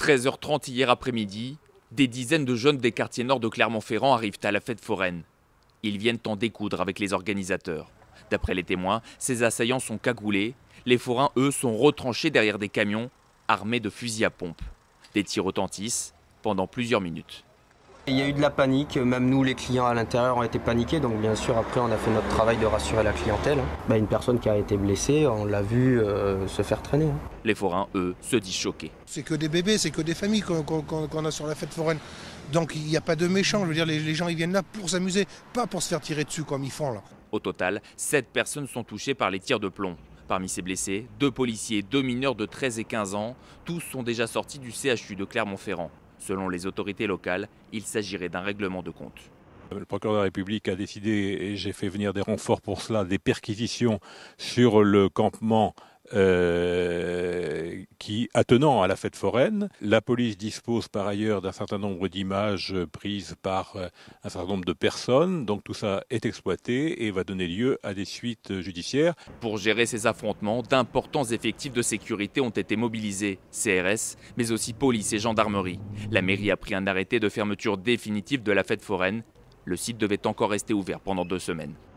13h30 hier après-midi, des dizaines de jeunes des quartiers nord de Clermont-Ferrand arrivent à la fête foraine. Ils viennent en découdre avec les organisateurs. D'après les témoins, ces assaillants sont cagoulés. Les forains, eux, sont retranchés derrière des camions armés de fusils à pompe. Des tirs retentissent pendant plusieurs minutes. Il y a eu de la panique, même nous les clients à l'intérieur ont été paniqués, donc bien sûr après on a fait notre travail de rassurer la clientèle. Hein. Bah, une personne qui a été blessée, on l'a vu euh, se faire traîner. Hein. Les forains, eux, se disent choqués. C'est que des bébés, c'est que des familles qu'on a sur la fête foraine. Donc il n'y a pas de méchants, je veux dire, les, gens ils viennent là pour s'amuser, pas pour se faire tirer dessus comme ils font là. Au total, 7 personnes sont touchées par les tirs de plomb. Parmi ces blessés, deux policiers, deux mineurs de 13 et 15 ans, tous sont déjà sortis du CHU de Clermont-Ferrand. Selon les autorités locales, il s'agirait d'un règlement de compte. Le procureur de la République a décidé, et j'ai fait venir des renforts pour cela, des perquisitions sur le campement euh, attenant à la fête foraine. La police dispose par ailleurs d'un certain nombre d'images prises par euh, un certain nombre de personnes. Donc tout ça est exploité et va donner lieu à des suites judiciaires. Pour gérer ces affrontements, d'importants effectifs de sécurité ont été mobilisés, CRS, mais aussi police et gendarmerie. La mairie a pris un arrêté de fermeture définitive de la fête foraine. Le site devait encore rester ouvert pendant deux semaines.